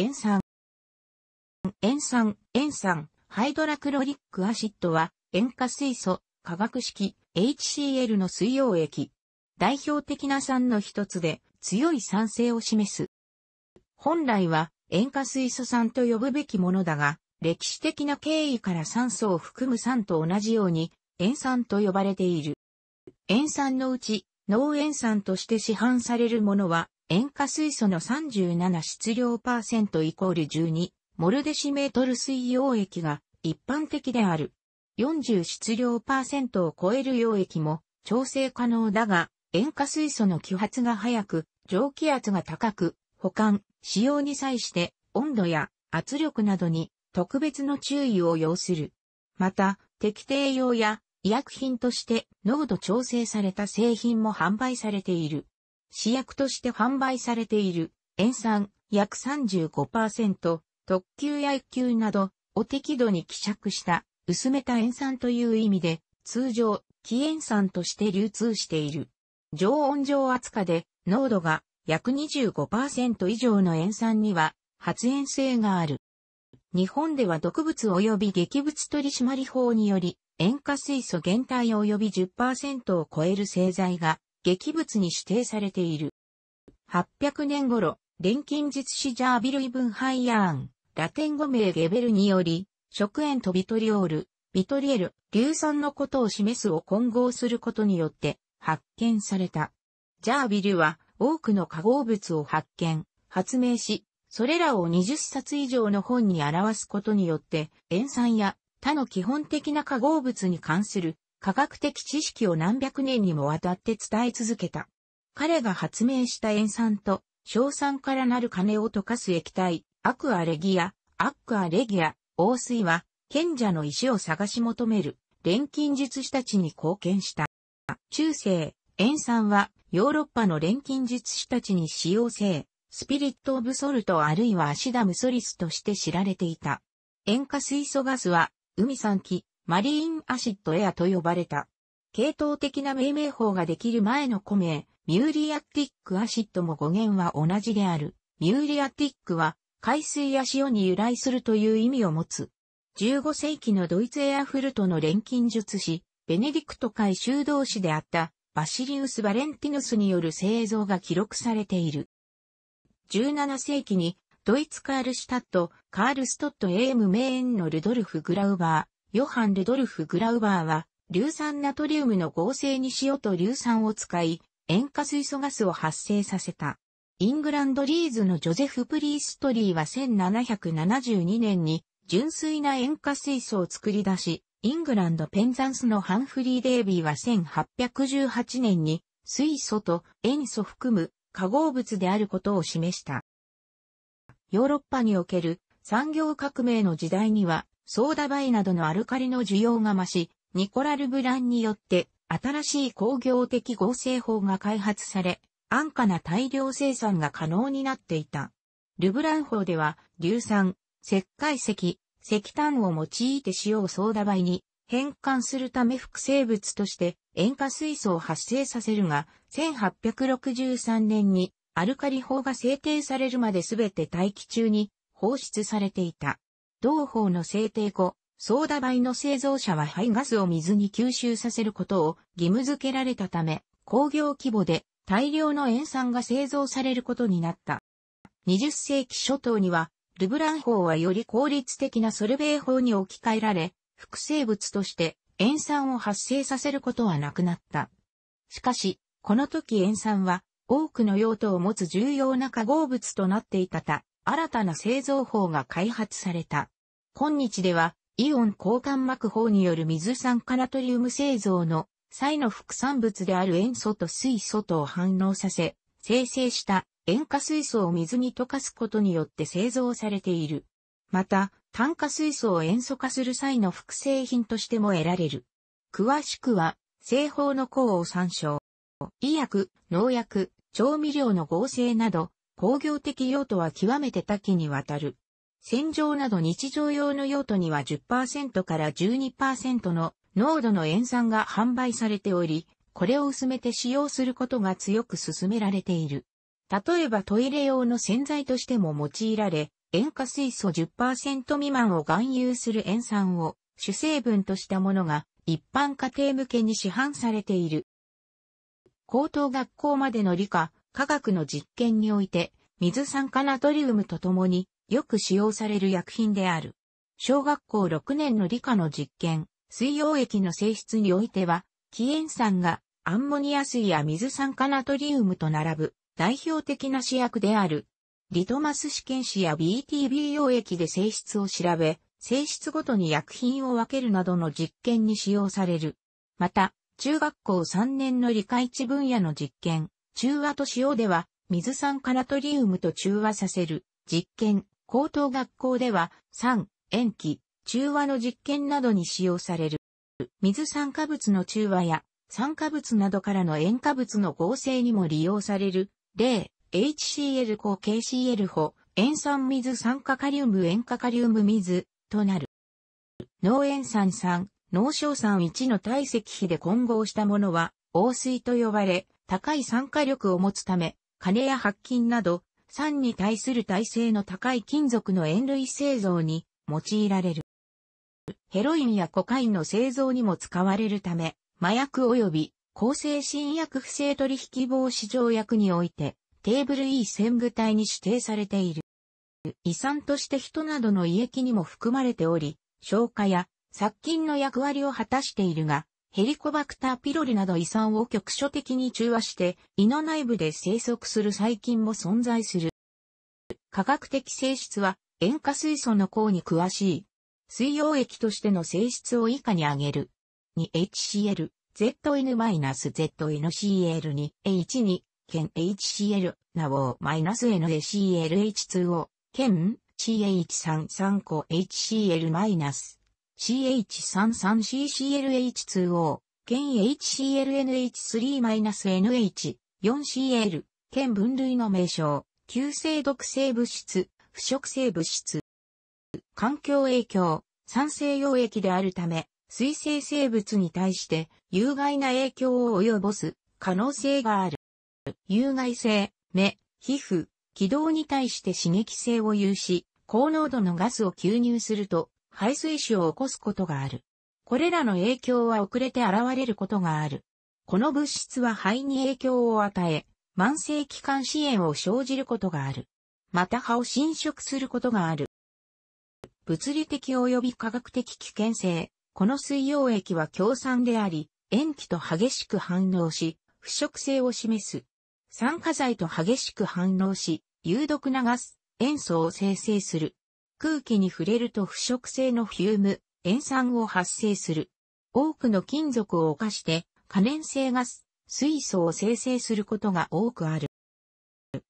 塩酸。塩酸、塩酸、ハイドラクロリックアシッドは、塩化水素、化学式、HCl の水溶液。代表的な酸の一つで、強い酸性を示す。本来は、塩化水素酸と呼ぶべきものだが、歴史的な経緯から酸素を含む酸と同じように、塩酸と呼ばれている。塩酸のうち、脳塩酸として市販されるものは、塩化水素の37質量パーセントイコール12モルデシメートル水溶液が一般的である。40質量パーセントを超える溶液も調整可能だが、塩化水素の揮発が早く、蒸気圧が高く、保管、使用に際して温度や圧力などに特別の注意を要する。また、適定用や医薬品として濃度調整された製品も販売されている。試薬として販売されている塩酸約35%、特急や一級などを適度に希釈した薄めた塩酸という意味で通常非塩酸として流通している。常温上化で濃度が約25%以上の塩酸には発煙性がある。日本では毒物及び劇物取締法により塩化水素減体及び10%を超える製剤が劇物に指定されている。800年頃、錬金術師ジャービルイブンハイヤーン、ラテン語名ゲベルにより、食塩とビトリオール、ビトリエル、硫酸のことを示すを混合することによって発見された。ジャービルは多くの化合物を発見、発明し、それらを20冊以上の本に表すことによって、塩酸や他の基本的な化合物に関する科学的知識を何百年にもわたって伝え続けた。彼が発明した塩酸と、硝酸からなる金を溶かす液体、アクアレギア、アックアレギア、王水は、賢者の石を探し求める、錬金術師たちに貢献した。中世、塩酸は、ヨーロッパの錬金術師たちに使用せ、スピリット・オブ・ソルトあるいはアシダム・ソリスとして知られていた。塩化水素ガスは、海産機、マリーンアシッドエアと呼ばれた。系統的な命名法ができる前の古名、ミューリアティックアシッドも語源は同じである。ミューリアティックは海水や塩に由来するという意味を持つ。15世紀のドイツエアフルトの錬金術師、ベネディクト海修道士であったバシリウス・バレンティヌスによる製造が記録されている。17世紀にドイツカールシュタット、カールストットエーム・メーンのルドルフ・グラウバー、ヨハン・ルドルフ・グラウバーは、硫酸ナトリウムの合成に塩と硫酸を使い、塩化水素ガスを発生させた。イングランドリーズのジョゼフ・プリーストリーは1772年に純粋な塩化水素を作り出し、イングランドペンザンスのハンフリー・デイビーは1818年に水素と塩素含む化合物であることを示した。ヨーロッパにおける産業革命の時代にはソーダバイなどのアルカリの需要が増し、ニコラ・ルブランによって新しい工業的合成法が開発され、安価な大量生産が可能になっていた。ルブラン法では、硫酸、石灰石、石炭を用いて塩をソーダ灰に変換するため複生物として塩化水素を発生させるが、1863年にアルカリ法が制定されるまで全て大気中に放出されていた。同法の制定後、ソーダ灰の製造者は排ガスを水に吸収させることを義務付けられたため、工業規模で大量の塩酸が製造されることになった。20世紀初頭には、ルブラン法はより効率的なソルベイ法に置き換えられ、複製物として塩酸を発生させることはなくなった。しかし、この時塩酸は多くの用途を持つ重要な化合物となっていたた、新たな製造法が開発された。今日では、イオン交換膜法による水酸化ナトリウム製造の際の副産物である塩素と水素とを反応させ、生成した塩化水素を水に溶かすことによって製造されている。また、炭化水素を塩素化する際の複製品としても得られる。詳しくは、製法の項を参照。医薬、農薬、調味料の合成など、工業的用途は極めて多岐にわたる。洗浄など日常用の用途には10%から12%の濃度の塩酸が販売されており、これを薄めて使用することが強く勧められている。例えばトイレ用の洗剤としても用いられ、塩化水素10%未満を含有する塩酸を主成分としたものが一般家庭向けに市販されている。高等学校までの理科、科学の実験において、水酸化ナトリウムとともによく使用される薬品である。小学校6年の理科の実験、水溶液の性質においては、キエン酸がアンモニア水や水酸化ナトリウムと並ぶ代表的な試薬である。リトマス試験紙や BTB 溶液で性質を調べ、性質ごとに薬品を分けるなどの実験に使用される。また、中学校3年の理科一分野の実験、中和と塩では、水酸化ナトリウムと中和させる実験高等学校では酸、塩基、中和の実験などに使用される。水酸化物の中和や酸化物などからの塩化物の合成にも利用される。例、HCl 抗 KCl 法、塩酸水酸化カリウム塩化カリウム水となる。農塩酸酸、農硝酸1の体積比で混合したものは、黄水と呼ばれ、高い酸化力を持つため、金や白金など、酸に対する耐性の高い金属の塩類製造に用いられる。ヘロインやコカインの製造にも使われるため、麻薬及び抗精神薬不正取引防止条約において、テーブル E 専具体に指定されている。遺産として人などの胃液にも含まれており、消化や殺菌の役割を果たしているが、ヘリコバクターピロリなど遺産を局所的に中和して胃の内部で生息する細菌も存在する。科学的性質は塩化水素の項に詳しい。水溶液としての性質を以下に挙げる。2HCl、ZN-ZNCl 2 H 2兼 HCl、なお -NaCl H2O、兼 CH33 個 HCl-。CH33CCLH2O、兼 HCLNH3-NH4CL、兼分類の名称、急性毒性物質、腐食性物質。環境影響、酸性溶液であるため、水生生物に対して有害な影響を及ぼす可能性がある。有害性、目、皮膚、気道に対して刺激性を有し、高濃度のガスを吸入すると排水腫を起こすことがある。これらの影響は遅れて現れることがある。この物質は肺に影響を与え、慢性気管支炎を生じることがある。また歯を侵食することがある。物理的及び科学的危険性。この水溶液は強酸であり、塩基と激しく反応し、腐食性を示す。酸化剤と激しく反応し、有毒なガス、塩素を生成する。空気に触れると腐食性のフューム、塩酸を発生する。多くの金属を犯して可燃性ガス、水素を生成することが多くある。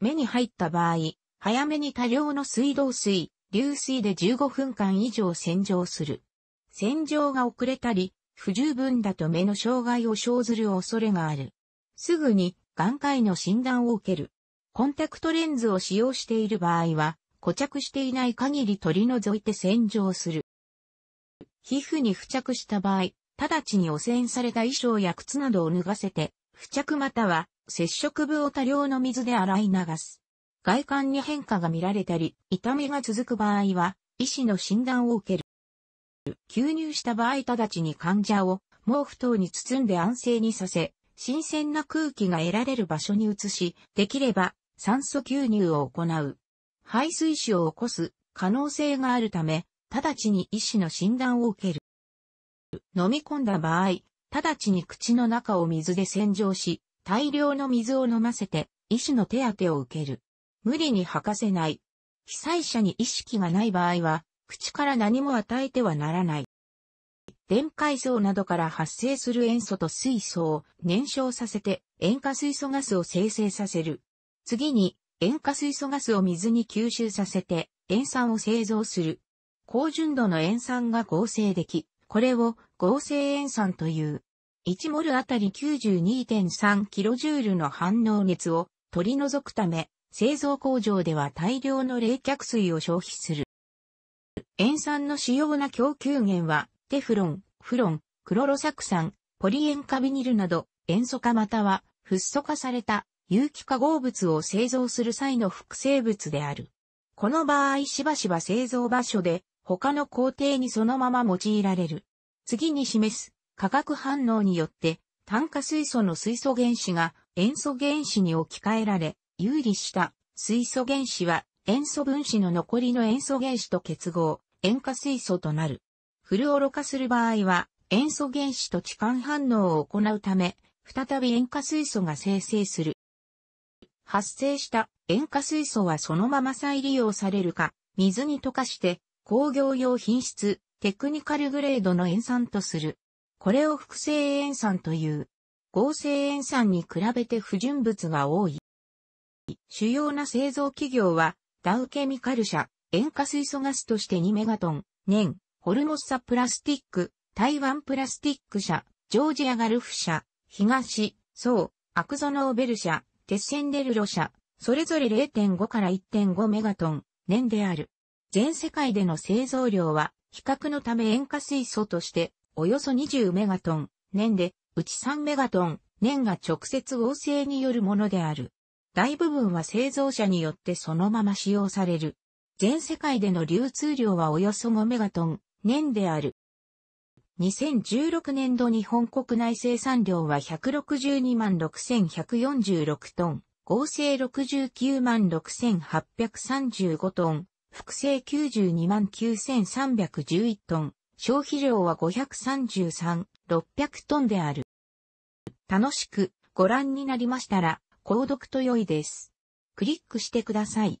目に入った場合、早めに多量の水道水、流水で15分間以上洗浄する。洗浄が遅れたり、不十分だと目の障害を生ずる恐れがある。すぐに眼科医の診断を受ける。コンタクトレンズを使用している場合は、固着していない限り取り除いて洗浄する。皮膚に付着した場合、直ちに汚染された衣装や靴などを脱がせて、付着または接触部を多量の水で洗い流す。外観に変化が見られたり、痛みが続く場合は、医師の診断を受ける。吸入した場合直ちに患者を毛布等に包んで安静にさせ、新鮮な空気が得られる場所に移し、できれば酸素吸入を行う。排水腫を起こす可能性があるため、直ちに医師の診断を受ける。飲み込んだ場合、直ちに口の中を水で洗浄し、大量の水を飲ませて、医師の手当てを受ける。無理に吐かせない。被災者に意識がない場合は、口から何も与えてはならない。電解層などから発生する塩素と水素を燃焼させて塩化水素ガスを生成させる。次に塩化水素ガスを水に吸収させて塩酸を製造する。高純度の塩酸が合成でき、これを合成塩酸という。1モルあたり9 2 3ールの反応熱を取り除くため、製造工場では大量の冷却水を消費する。塩酸の主要な供給源は、テフロン、フロン、クロロ酢酸、ポリ塩化ビニルなど、塩素化または、フッ素化された有機化合物を製造する際の複製物である。この場合しばしば製造場所で他の工程にそのまま用いられる。次に示す化学反応によって炭化水素の水素原子が塩素原子に置き換えられ、有利した水素原子は塩素分子の残りの塩素原子と結合、塩化水素となる。フルオロ化する場合は塩素原子と置換反応を行うため、再び塩化水素が生成する。発生した塩化水素はそのまま再利用されるか、水に溶かして工業用品質、テクニカルグレードの塩酸とする。これを複製塩酸という。合成塩酸に比べて不純物が多い。主要な製造企業は、ダウケミカル社、塩化水素ガスとして2メガトン、年、ホルモッサプラスティック、台湾プラスティック社、ジョージアガルフ社、東、そう、アクゾノーベル社、鉄線デルロ社、それぞれ0.5から1.5メガトン、年である。全世界での製造量は、比較のため塩化水素として、およそ20メガトン、年で、うち3メガトン、年が直接合成によるものである。大部分は製造者によってそのまま使用される。全世界での流通量はおよそ5メガトン、年である。2016年度日本国内生産量は162万6146トン、合成69万6835トン、複製92万9311トン、消費量は533、600トンである。楽しくご覧になりましたら、購読と良いです。クリックしてください。